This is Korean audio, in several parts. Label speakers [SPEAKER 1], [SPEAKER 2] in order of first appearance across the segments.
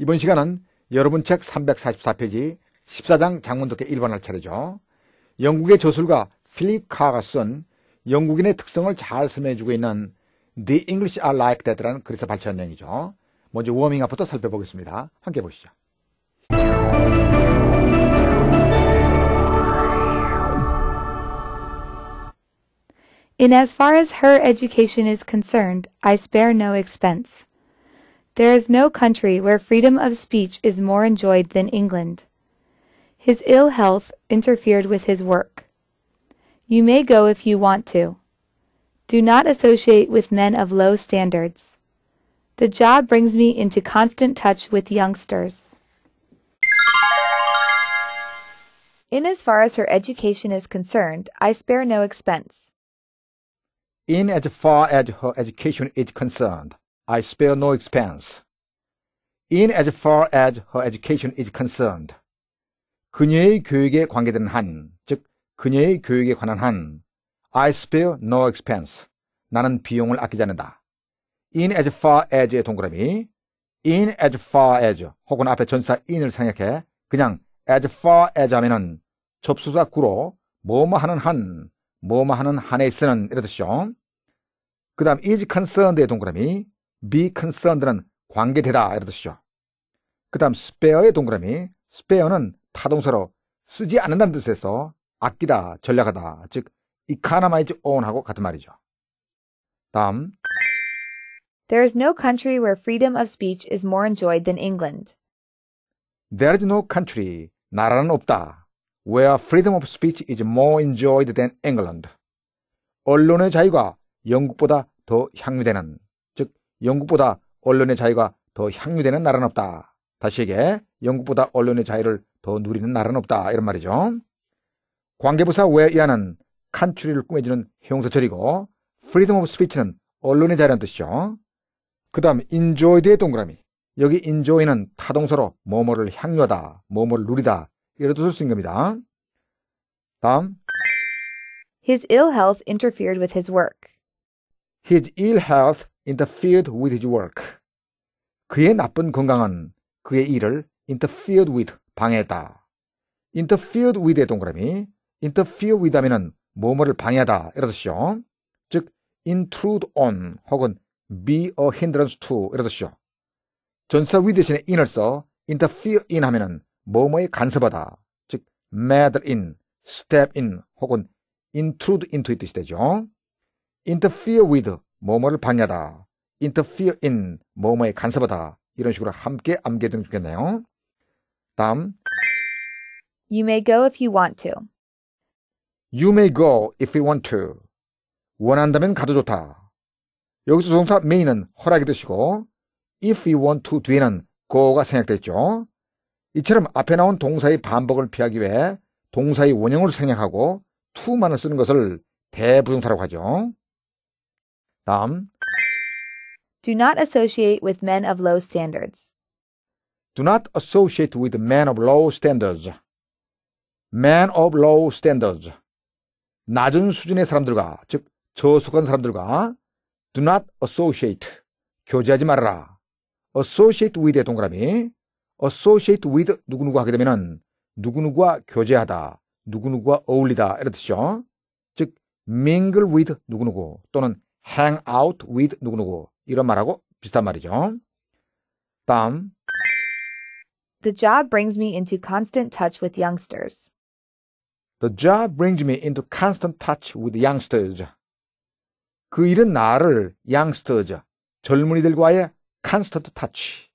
[SPEAKER 1] 이번 시간은 여러분 책 344페이지 14장 장문독해 1번 할 차례죠. 영국의 저술가 필립 카가 쓴 영국인의 특성을 잘 설명해주고 있는 The English are like that라는 글에서 발췌한 내용이죠. 먼저 워밍업부터 살펴보겠습니다. 함께 보시죠. In
[SPEAKER 2] as far as her education is concerned, I spare no expense. There is no country where freedom of speech is more enjoyed than England. His ill health interfered with his work. You may go if you want to. Do not associate with men of low standards. The job brings me into constant touch with youngsters. In as far as her education is concerned, I spare no expense.
[SPEAKER 1] In as far as her education is concerned, I spare no expense. In as far as her education is concerned. 그녀의 교육에 관계되는 한, 즉 그녀의 교육에 관한 한, I spare no expense. 나는 비용을 아끼지 않는다. In as far as의 동그라미, in as far as 혹은 앞에 전사 in을 생략해 그냥 as far as 하면은 접수사 구로 뭐 뭐 하는 한, 뭐 뭐 하는 한에 쓰는 이러듯이죠그 다음 is concerned의 동그라미, be concerned는 관계되다 이런 뜻이죠. 그 다음 spare의 동그라미 spare는 타동사로 쓰지 않는다는 뜻에서 아끼다, 전략하다, 즉 economize on하고 같은 말이죠. 다음
[SPEAKER 2] There is no country where freedom of speech is more enjoyed than England.
[SPEAKER 1] There is no country, 나라는 없다, where freedom of speech is more enjoyed than England. 언론의 자유가 영국보다 더 향유되는 영국보다 언론의 자유가 더 향유되는 나라는 없다. 다시 에게 영국보다 언론의 자유를 더 누리는 나라는 없다. 이런 말이죠. 관계부사 외야는 칸츄리를 꾸며주는 형용사철이고 프리덤 오브 스피치는 언론의 자유라는 뜻이죠. 그 다음 인조이드의 동그라미 여기 인조이는 타동서로 뭐뭐를 향유하다, 뭐뭐를 누리다 이래도 쓸수있 겁니다. 다음
[SPEAKER 2] His ill health interfered with his work.
[SPEAKER 1] His ill health interfered with his work. 그의 나쁜 건강은 그의 일을 interfered with, 방해했다. interfered with의 동그라미, interfere with 하면은 뭐뭐를 방해하다. 이러듯이요. 즉, intrude on 혹은 be a hindrance to 이러듯이요. 전사 with 대신에 in을 써 interfere in 하면은 뭐뭐에 간섭하다. 즉, meddle in, step in 혹은 intrude into 이 뜻이 되죠. interfere with 뭐뭐를 방해하다, interfere in 뭐뭐에 간섭하다 이런 식으로 함께 암기해두면 좋겠네요. 다음
[SPEAKER 2] You may go if you want to.
[SPEAKER 1] You may go if you want to. 원한다면 가도 좋다. 여기서 동사 may는 허락이 되시고 if you want to 뒤에는 go가 생략됐죠. 이처럼 앞에 나온 동사의 반복을 피하기 위해 동사의 원형을 생략하고 to만을 쓰는 것을 대부동사라고 하죠. 다음
[SPEAKER 2] Do not associate with men of low standards.
[SPEAKER 1] Do not associate with men of low standards. Men of low standards. 낮은 수준의 사람들과 즉 저속한 사람들과 do not associate 교제하지 말아라. associate with의 동그라미 associate with 누구누구 하게 되면은 누구누구와 교제하다, 누구누구와 어울리다 이런 뜻이죠. 즉 mingle with 누구누구 또는 hang out with 누구누구 이런 말하고 비슷한 말이죠. 다음
[SPEAKER 2] The job brings me into constant touch with youngsters.
[SPEAKER 1] The job brings me into constant touch with youngsters. 그 일은 나를 youngsters 젊은이들과의 constant touch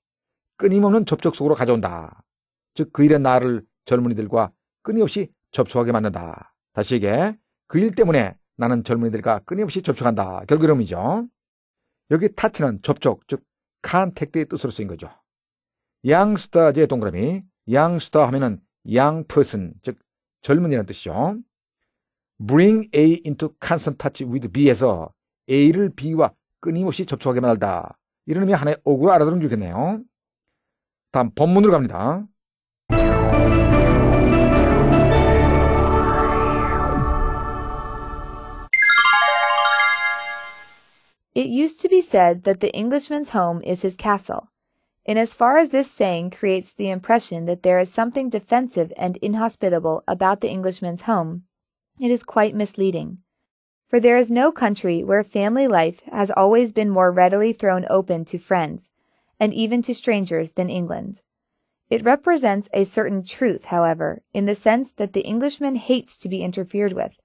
[SPEAKER 1] 끊임없는 접촉 속으로 가져온다. 즉 그 일은 나를 젊은이들과 끊임없이 접촉하게 만든다. 다시 얘기해. 그일 때문에 나는 젊은이들과 끊임없이 접촉한다. 결국이음이죠 여기 타치는 접촉, 즉칸택트의 뜻으로 쓰인 거죠. 양스타제 동그라미, 양스타 하면은 양 o u person, 즉 젊은이라는 뜻이죠. bring A into constant touch with B에서 A를 B와 끊임없이 접촉하게 만들다. 이런 의미 하나의 어구로 알아들으면 좋겠네요. 다음 본문으로 갑니다.
[SPEAKER 2] It used to be said that the Englishman's home is his castle, in as far as this saying creates the impression that there is something defensive and inhospitable about the Englishman's home, it is quite misleading. For there is no country where family life has always been more readily thrown open to friends, and even to strangers, than England. It represents a certain truth, however, in the sense that the Englishman hates to be interfered with,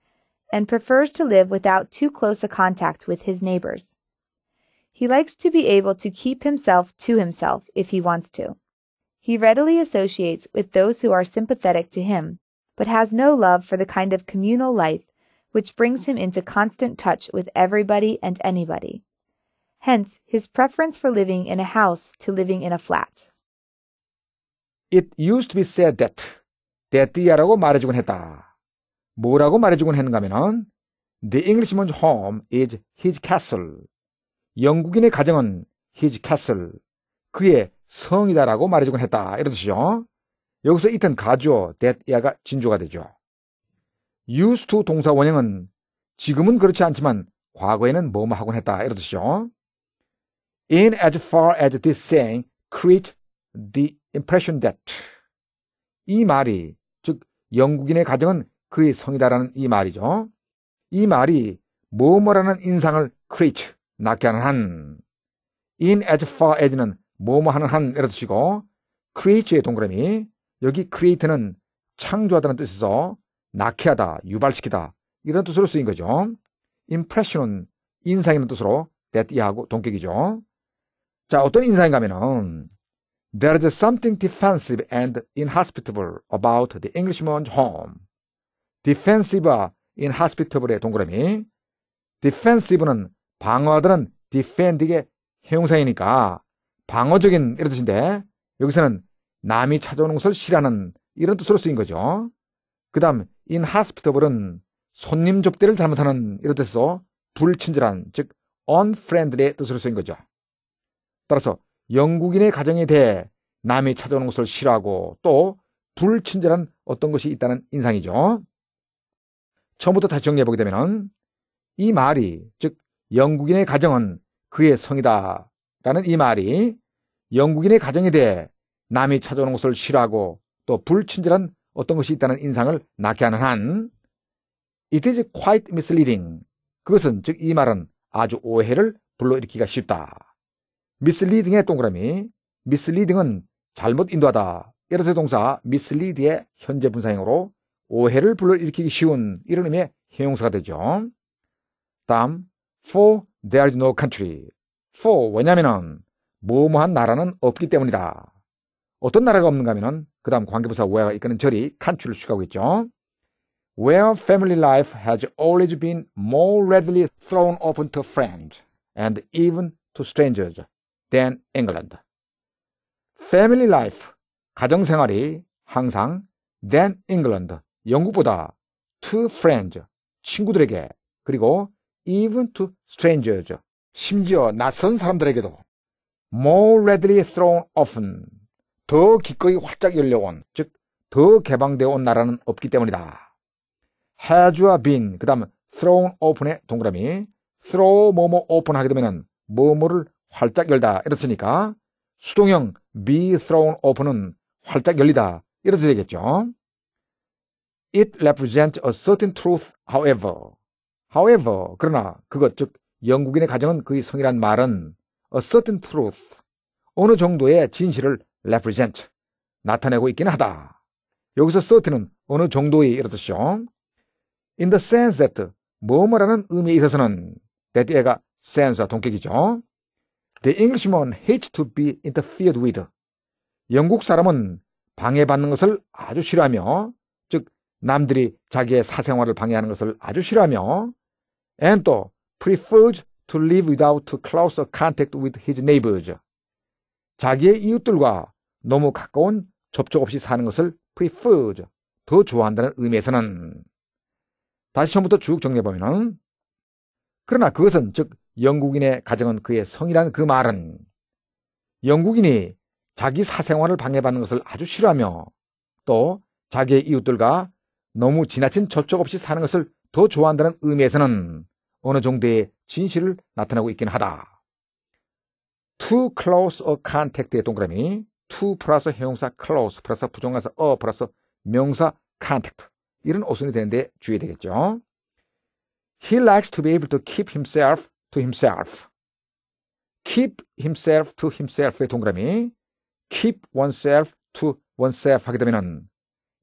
[SPEAKER 2] and prefers to live without too close a contact with his neighbors. He likes to be able to keep himself to himself if he wants to. He readily associates with those who are sympathetic to him, but has no love for the kind of communal life which brings him into constant touch with everybody and anybody. Hence, his preference for living in a house to living in a
[SPEAKER 1] flat. It used to be said that 대띠야라고 말해주곤 했다. 뭐라고 말해주곤 했는가 하면 The Englishman's home is his castle. 영국인의 가정은 his castle, 그의 성이다라고 말해주곤 했다. 이런 뜻이죠. 여기서 이튼 가죠. that야가 진조가 되죠. used to 동사 원형은 지금은 그렇지 않지만 과거에는 뭐뭐 하곤 했다. 이런 뜻이죠. in as far as this saying create the impression that 이 말이 즉 영국인의 가정은 그의 성이다라는 이 말이죠. 이 말이 뭐뭐라는 인상을 create 낮게 하는 한, in as far as는 뭐뭐 하는 한이라 뜻이고, create의 동그라미, 여기 create는 창조하다는 뜻에서 낙해 하다, 유발시키다, 이런 뜻으로 쓰인 거죠. impression은 인상이라는 뜻으로 that 이하고 동격이죠. 자, 어떤 인상인가 하면은, There is something defensive and inhospitable about the Englishman's home. defensive와 inhospitable의 동그라미. defensive는 방어하다는 defend의 형용사이니까 방어적인 이런 뜻인데 여기서는 남이 찾아오는 것을 싫어하는 이런 뜻으로 쓰인 거죠. 그 다음 inhospitable은 손님 접대를 잘못하는 이런 뜻에서 불친절한 즉 unfriendly의 뜻으로 쓰인 거죠. 따라서 영국인의 가정에 대해 남이 찾아오는 것을 싫어하고 또 불친절한 어떤 것이 있다는 인상이죠. 처음부터 다시 정리해보게 되면 이 말이 즉 영국인의 가정은 그의 성이다. 라는 이 말이 영국인의 가정에 대해 남이 찾아오는 것을 싫어하고 또 불친절한 어떤 것이 있다는 인상을 낳게 하는 한 It is quite misleading. 그것은 즉 이 말은 아주 오해를 불러일으키기가 쉽다. misleading의 동그라미 misleading은 잘못 인도하다. 여러세 동사 mislead의 현재 분사형으로 오해를 불러일으키기 쉬운 이런 의미의 형용사가 되죠. 다음 For there is no country. For 왜냐면은 뭐뭐한 나라는 없기 때문이다. 어떤 나라가 없는가 하면은 그 다음 관계부사 where가 이끄는 절이 country를 추식하고 있죠. Where family life has always been more readily thrown open to friends and even to strangers than England. Family life, 가정생활이 항상 than England, 영국보다 to friends, 친구들에게 그리고 even to strangers죠. 심지어 낯선 사람들에게도 more readily thrown often 더 기꺼이 활짝 열려온 즉 더 개방되어 온 나라는 없기 때문이다. has와 been 그 다음 thrown open의 동그라미 throw 뭐뭐 open 하게 되면은 뭐뭐를 활짝 열다 이렇으니까 수동형 be thrown open은 활짝 열리다 이렇게 되겠죠. It represents a certain truth, however. However, 그러나 그것 즉 영국인의 가정은 그의 성이란 말은 a certain truth, 어느 정도의 진실을 represent, 나타내고 있긴 하다. 여기서 certain은 어느 정도의 이렇듯이요. In the sense that, 뭐뭐라는 의미에 있어서는 that에가 sense와 동격이죠. The Englishman hates to be interfered with. 영국 사람은 방해받는 것을 아주 싫어하며, 즉 남들이 자기의 사생활을 방해하는 것을 아주 싫어하며 and 또 prefers to live without close contact with his neighbors. 자기의 이웃들과 너무 가까운 접촉 없이 사는 것을 prefers, 더 좋아한다는 의미에서는 다시 처음부터 쭉 정리해보면 그러나 그것은 즉 영국인의 가정은 그의 성이라는그 말은 영국인이 자기 사생활을 방해받는 것을 아주 싫어하며 또 자기의 이웃들과 너무 지나친 접촉 없이 사는 것을 더 좋아한다는 의미에서는 어느 정도의 진실을 나타내고 있긴 하다. t o close a contact의 동그라미 to 플러스 형용사 close 플러스 부정관사 a 플러스 명사 contact 이런 어순이 되는데 주의 되겠죠. He likes to be able to keep himself to himself. keep himself to himself의 동그라미 keep oneself to oneself 하게 되면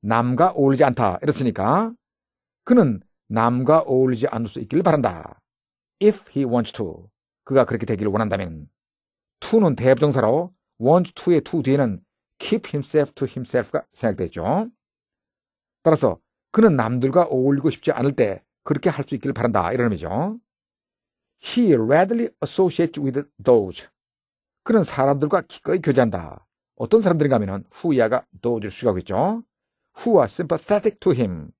[SPEAKER 1] 남과 어울리지 않다 이랬으니까 그는 남과 어울리지 않을 수 있기를 바란다. If he wants to. 그가 그렇게 되기를 원한다면. to는 대합정사로 want to의 to 뒤에는 keep himself to himself가 생각되죠. 따라서 그는 남들과 어울리고 싶지 않을 때 그렇게 할 수 있기를 바란다. 이런 의미죠. He readily associates with those. 그는 사람들과 기꺼이 교제한다. 어떤 사람들인가 하면 후야가 도우질 수가 있겠죠. Who are sympathetic to him.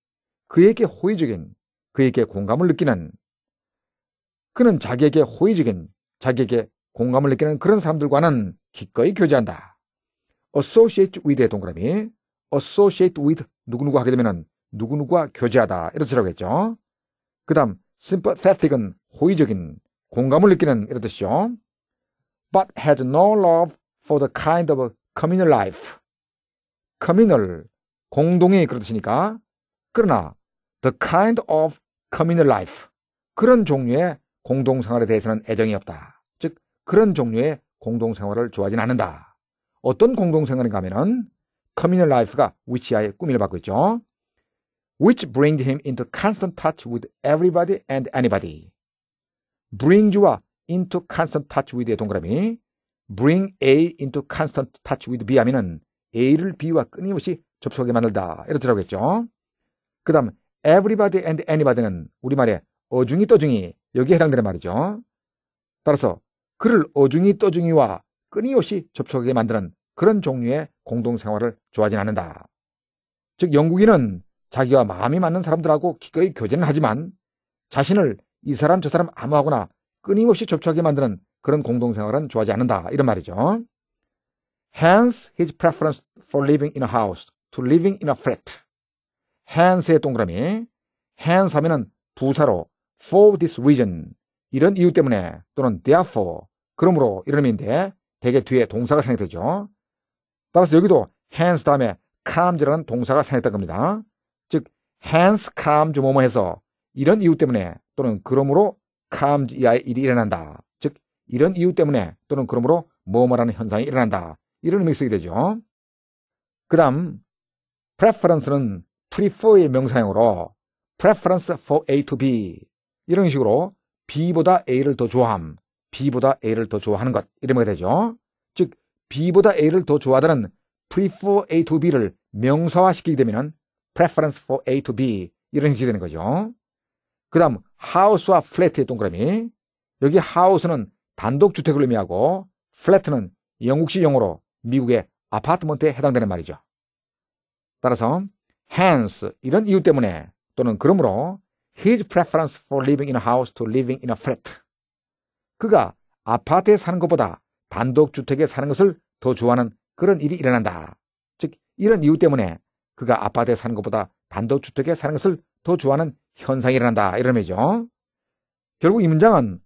[SPEAKER 1] 그에게 호의적인 그에게 공감을 느끼는 그는 자기에게 호의적인 자기에게 공감을 느끼는 그런 사람들과는 기꺼이 교제한다. associate with의 동그라미 associate with 누구누구 하게 되면 누구누구와 교제하다 이런 뜻이라고 했죠. 그 다음 sympathetic은 호의적인 공감을 느끼는 이런 뜻이죠. but had no love for the kind of communal life. communal 공동의 그런 뜻이니까 그러나 The kind of communal life. 그런 종류의 공동생활에 대해서는 애정이 없다. 즉, 그런 종류의 공동생활을 좋아하진 않는다. 어떤 공동생활인가 면은 communal life가 위치아의 꾸미를 받고 있죠. which bring s him into constant touch with everybody and anybody. bring와 into constant touch with의 동그라미 bring A into constant touch with B 하면은 A를 B와 끊임없이 접속하게 만들다. 이렇게들어가겠죠그 다음 everybody and anybody는 우리말에 어중이 떠중이 여기에 해당되는 말이죠. 따라서 그를 어중이 떠중이와 끊임없이 접촉하게 만드는 그런 종류의 공동생활을 좋아하진 않는다. 즉 영국인은 자기와 마음이 맞는 사람들하고 기꺼이 교제는 하지만 자신을 이 사람 저 사람 암호하거나 끊임없이 접촉하게 만드는 그런 공동생활은 좋아하지 않는다 이런 말이죠. Hence his preference for living in a house to living in a flat. hands의 동그라미 hands 하면은 부사로 for this reason 이런 이유 때문에 또는 therefore 그러므로 이런 의미인데 대개 뒤에 동사가 생겼죠. 따라서 여기도 hands 다음에 calms라는 동사가 생겼다 겁니다. 즉 hands calms 뭐뭐 해서 이런 이유 때문에 또는 그러므로 calms 이하의 일이 일어난다. 즉 이런 이유 때문에 또는 그러므로 뭐뭐라는 현상이 일어난다. 이런 의미 쓰게 되죠. 그 다음 preference는 prefer의 명사형으로 preference for A to B 이런 식으로 B보다 A를 더 좋아함, B보다 A를 더 좋아하는 것 이런 게 되죠. 즉 B보다 A를 더 좋아하다는 prefer A to B를 명사화시키게 되면 preference for A to B 이런 식이 되는 거죠. 그 다음 house와 flat의 동그라미 여기 house는 단독주택을 의미하고 flat는 영국식 용어로 미국의 아파트먼트에 해당되는 말이죠. 따라서 hence 이런 이유 때문에 또는 그러므로 his preference for living in a house to living in a flat 그가 아파트에 사는 것보다 단독주택에 사는 것을 더 좋아하는 그런 일이 일어난다. 즉 이런 이유 때문에 그가 아파트에 사는 것보다 단독주택에 사는 것을 더 좋아하는 현상이 일어난다. 이런 의미죠. 결국 이 문장은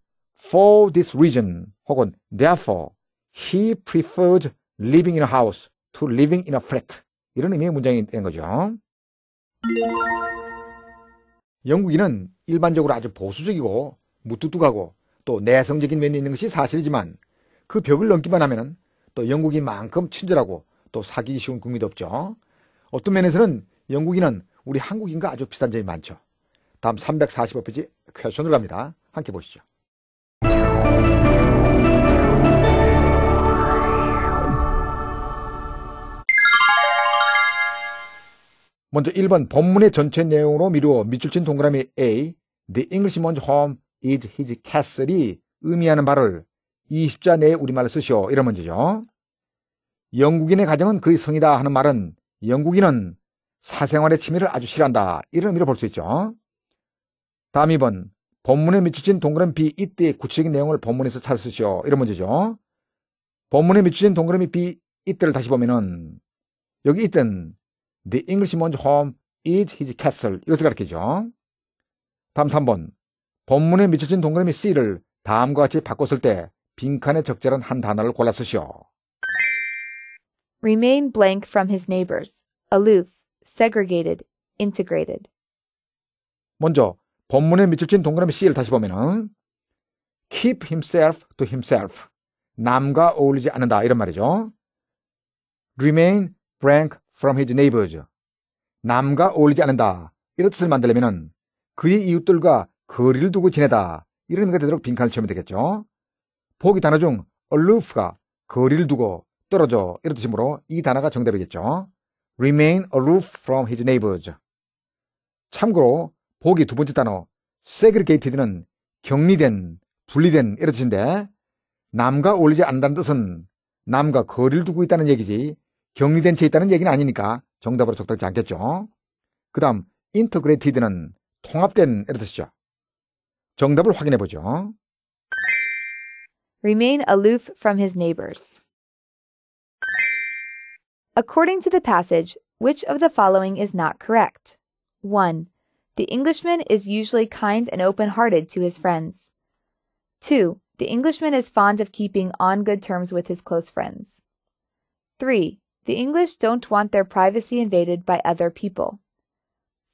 [SPEAKER 1] for this reason 혹은 therefore he prefers living in a house to living in a flat 이런 의미의 문장이 되는 거죠. 영국인은 일반적으로 아주 보수적이고 무뚝뚝하고 또 내성적인 면이 있는 것이 사실이지만 그 벽을 넘기만 하면 또 영국인만큼 친절하고 또 사귀기 쉬운 국민도 없죠. 어떤 면에서는 영국인은 우리 한국인과 아주 비슷한 점이 많죠. 다음 345페이지 퀘션으로 갑니다. 함께 보시죠. 먼저 1번 본문의 전체 내용으로 미루어 밑줄친 동그라미 A, The Englishman's home is his castle이 의미하는 말을 20자 내에 우리말로 쓰시오. 이런 문제죠. 영국인의 가정은 그의 성이다 하는 말은 영국인은 사생활의 침해를 아주 싫어한다. 이런 의미로 볼 수 있죠. 다음 2번. 본문에 미치친 동그라미 B 이때의 구체적인 내용을 본문에서 찾으시오. 이런 문제죠. 본문에 미치친 동그라미 B 이때를 다시 보면은 여기 있던 The Englishman's home is his castle. 이것을 가리키죠. 다음 3번. 본문에 미쳐진 동그라미 C를 다음과 같이 바꿨을 때 빈칸에 적절한 한 단어를 골라 쓰시오.
[SPEAKER 2] Remain blank from his neighbors. Aloof, segregated, integrated.
[SPEAKER 1] 먼저 본문에 미쳐진 동그라미 C를 다시 보면은 keep himself to himself. 남과 어울리지 않는다 이런 말이죠. remain blank from his neighbors. 남과 어울리지 않는다. 이런 뜻을 만들려면 그의 이웃들과 거리를 두고 지내다. 이런 의미가 되도록 빈칸을 채우면 되겠죠. 보기 단어 중 aloof가 거리를 두고 떨어져 이런 뜻이므로 이 단어가 정답이겠죠. remain aloof from his neighbors. 참고로 보기 두 번째 단어 segregated는 격리된, 분리된 이런 뜻인데 남과 어울리지 않는다는 뜻은 남과 거리를 두고 있다는 얘기지 격리된 채 있다는 얘기는 아니니까 정답으로 적당치 않겠죠. 그 다음 통합된 이런 뜻이죠. 정답을 확인해 보죠.
[SPEAKER 2] Remain aloof from his neighbors. According to the passage, which of the following is not correct? 1. The Englishman is usually kind and open-hearted to his friends. 2. The Englishman is fond of keeping on good terms with his close friends. 3. The English don't want their privacy invaded by other people.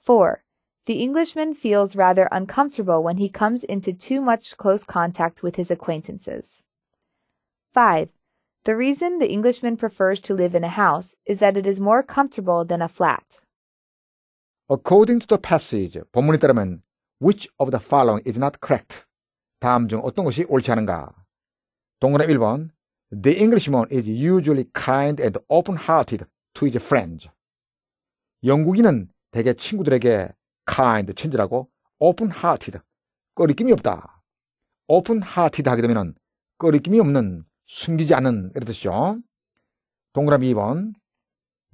[SPEAKER 2] 4. The Englishman feels rather uncomfortable when he comes into too much close contact with his acquaintances. 5. The reason the Englishman prefers to live in a house is that it is more comfortable than a flat.
[SPEAKER 1] According to the passage, 본문에 따르면 which of the following is not correct? 다음 중 어떤 것이 옳지 않은가? 동그라미 1번 The Englishman is usually kind and open-hearted to his friends. 영국인은 대개 친구들에게 kind, 친절하고 open-hearted, 꺼리낌이 없다. open-hearted 하게 되면 꺼리낌이 없는, 숨기지 않은 이런 뜻이죠. 동그라미 2번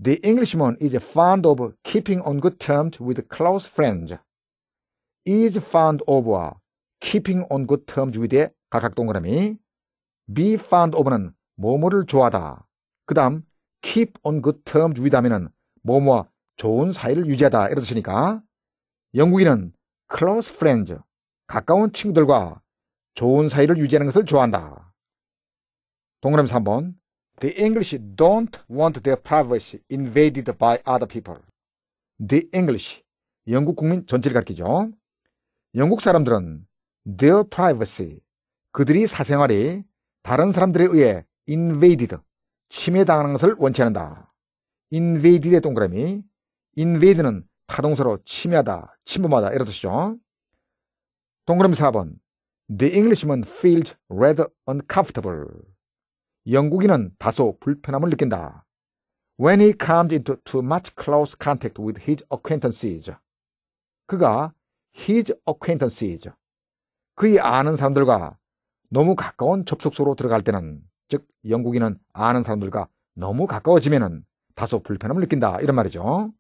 [SPEAKER 1] The Englishman is fond of keeping on good terms with close friends. is fond of와 keeping on good terms with의 각각 동그라미 be fond of는 뭐뭐를 좋아하다. 그 다음 keep on good terms with 하면은 뭐뭐와 좋은 사이를 유지하다. 이런 뜻이니까 영국인은 close friends, 가까운 친구들과 좋은 사이를 유지하는 것을 좋아한다. 동그라미 3번 The English don't want their privacy invaded by other people. The English, 영국 국민 전체를 가리키죠. 영국 사람들은 their privacy, 그들이 사생활이 다른 사람들에 의해 invaded, 침해당하는 것을 원치 않는다. invaded의 동그라미, invade는 타동사로 침해하다, 침범하다 이런 뜻이죠. 동그라미 4번 The Englishman feels rather uncomfortable. 영국인은 다소 불편함을 느낀다. When he comes into too much close contact with his acquaintances. 그가 his acquaintances. 그의 아는 사람들과 너무 가까운 접속소로 들어갈 때는 즉 영국인은 아는 사람들과 너무 가까워지면은 다소 불편함을 느낀다 이런 말이죠.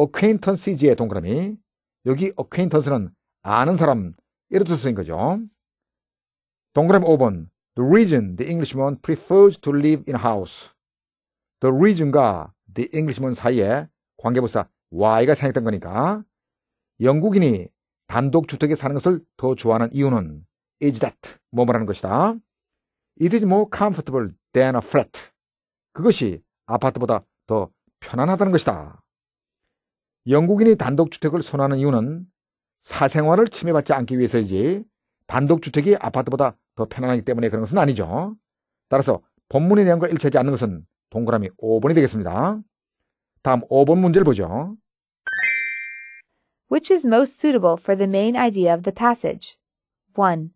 [SPEAKER 1] acquaintances의 동그라미 여기 acquaintance는 아는 사람 이런 뜻인 거죠. 동그라미 5번 The reason the Englishman prefers to live in a house The reason과 the Englishman 사이에 관계부사 why가 생겼던 거니까 영국인이 단독 주택에 사는 것을 더 좋아하는 이유는 is that 뭐뭐라는 것이다. It is more comfortable than a flat. 그것이 아파트보다 더 편안하다는 것이다. 영국인이 단독주택을 선호하는 이유는 사생활을 침해받지 않기 위해서이지 단독주택이 아파트보다 더 편안하기 때문에 그런 것은 아니죠. 따라서 본문의 내용과 일치하지 않는 것은 동그라미 5번이 되겠습니다. 다음 5번 문제를 보죠.
[SPEAKER 2] Which is most suitable for the main idea of the passage? 1.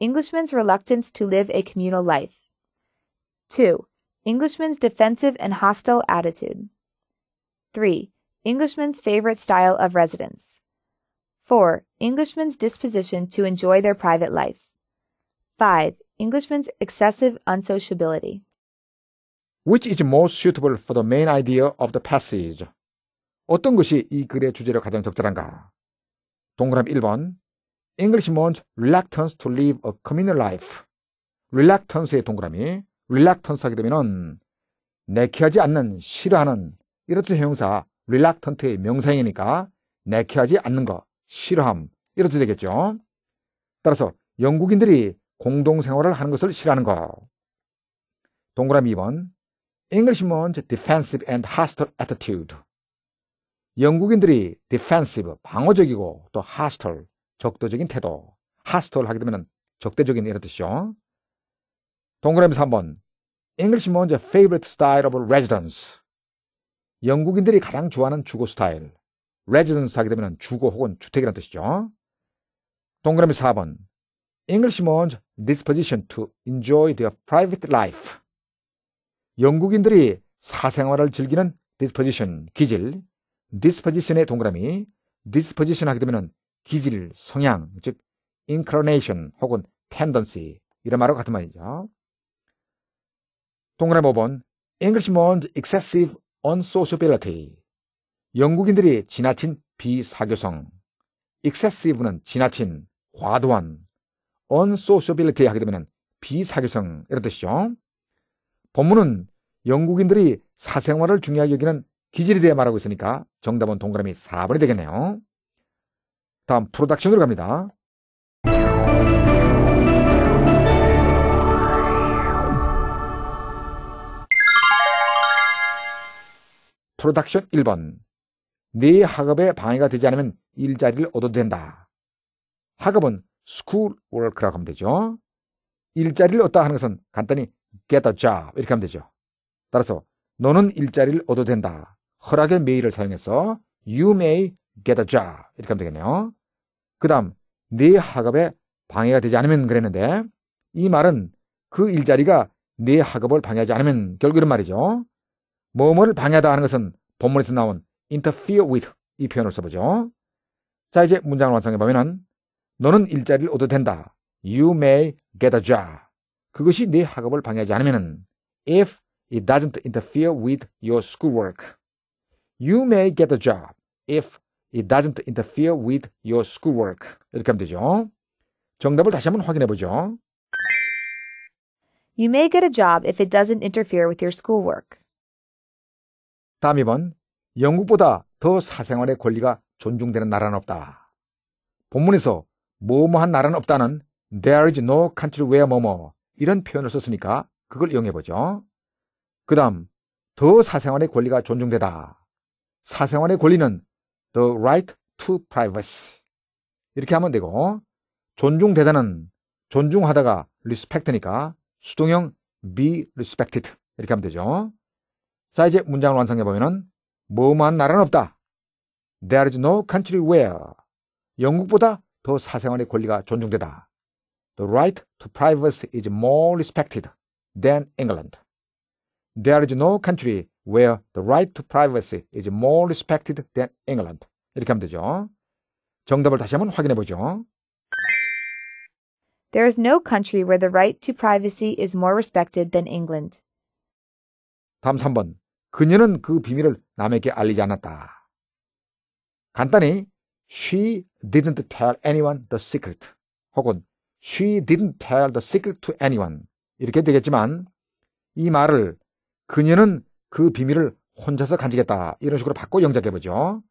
[SPEAKER 2] Englishmen's reluctance to live a communal life. 2. Englishmen's defensive and hostile attitude. 3. Englishmen's favorite style of residence. 4. Englishmen's disposition to enjoy their private life. 5. Englishmen's excessive unsociability.
[SPEAKER 1] Which is most suitable for the main idea of the passage? 어떤 것이 이 글의 주제를 가장 적절한가? 동그라미 1번 English means reluctance to live a communal life. reluctance의 동그라미. reluctance 하게 되면은 내키하지 않는, 싫어하는 이렇듯의형사 reluctant의 명사이니까 내키하지 않는 것, 싫어함 이렇듯이 되겠죠. 따라서 영국인들이 공동생활을 하는 것을 싫어하는 것. 동그라미 2번 Englishmen defensive and hostile attitude 영국인들이 defensive, 방어적이고 또 hostile, 적도적인 태도. 하스톨 하게 되면 적대적인 이런 뜻이요. 동그라미 3번. English 먼저 favorite style of residence. 영국인들이 가장 좋아하는 주거 스타일. residence 하게 되면 주거 혹은 주택이라는 뜻이죠. 동그라미 4번. English 먼저 disposition to enjoy their private life. 영국인들이 사생활을 즐기는 disposition, 기질. disposition의 동그라미. disposition 하게 되면 기질, 성향, 즉 inclination 혹은 tendency 이런 말하고 같은 말이죠. 동그라미 5번 Englishman's excessive unsociability 영국인들이 지나친 비사교성 excessive는 지나친, 과도한 unsociability 하게 되면 비사교성 이런 뜻이죠. 본문은 영국인들이 사생활을 중요하게 여기는 기질에 대해 말하고 있으니까 정답은 동그라미 4번이 되겠네요. 다음 프로덕션으로 갑니다. 프로덕션 1번. 네 학업에 방해가 되지 않으면 일자리를 얻어도 된다. 학업은 school work라고 하면 되죠. 일자리를 얻다 하는 것은 간단히 get a job 이렇게 하면 되죠. 따라서 너는 일자리를 얻어도 된다. 허락의 메일을 사용해서 you may get a job 이렇게 하면 되겠네요. 그 다음 내 네 학업에 방해가 되지 않으면 그랬는데 이 말은 그 일자리가 내 네 학업을 방해하지 않으면 결국 이런 말이죠. 뭐뭐를 방해하다 하는 것은 본문에서 나온 interfere with 이 표현을 써보죠. 자 이제 문장을 완성해보면 은 너는 일자리를 얻어도 된다. You may get a job. 그것이 내 네 학업을 방해하지 않으면 은 if it doesn't interfere with your schoolwork. You may get a job if It doesn't interfere with your schoolwork. 이렇게 하면 되죠. 정답을 다시 한번 확인해 보죠.
[SPEAKER 2] You may get a job if it doesn't interfere with your schoolwork.
[SPEAKER 1] 다음 2번. 영국보다 더 사생활의 권리가 존중되는 나라는 없다. 본문에서 뭐뭐한 나라는 없다는 There is no country where 뭐뭐 이런 표현을 썼으니까 그걸 이용해 보죠. 그 다음, 더 사생활의 권리가 존중되다. 사생활의 권리는 the right to privacy. 이렇게 하면 되고 존중되다는 존중하다가 respect니까 수동형 be respected 이렇게 하면 되죠. 자 이제 문장을 완성해 보면은 뭐만 나라는 없다. There is no country where 영국보다 더 사생활의 권리가 존중되다. The right to privacy is more respected than England. There is no country where the right to privacy is more respected than England. 이렇게 하면 되죠. 정답을 다시 한번 확인해 보죠.
[SPEAKER 2] There is no country where the right to privacy is more respected than England.
[SPEAKER 1] 다음 3번. 그녀는 그 비밀을 남에게 알리지 않았다. 간단히 she didn't tell anyone the secret 혹은 she didn't tell the secret to anyone 이렇게 되겠지만 이 말을 그녀는 그 비밀을 혼자서 간직했다 이런 식으로 바꿔 영작해보죠.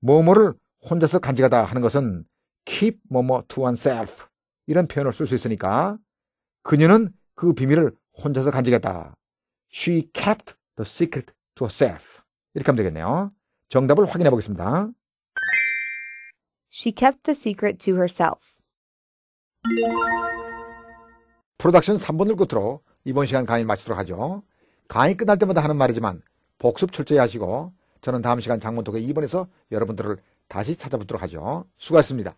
[SPEAKER 1] 뭐뭐를 혼자서 간직하다 하는 것은 keep 뭐뭐 to oneself 이런 표현을 쓸 수 있으니까 그녀는 그 비밀을 혼자서 간직했다. She kept the secret to herself. 이렇게 하면 되겠네요. 정답을 확인해 보겠습니다.
[SPEAKER 2] She kept the secret to herself.
[SPEAKER 1] 프로덕션 3번을 끝으로 이번 시간 강의 마치도록 하죠. 강의 끝날 때마다 하는 말이지만 복습 철저히 하시고 저는 다음 시간 장문톡의 2번에서 여러분들을 다시 찾아뵙도록 하죠. 수고하셨습니다.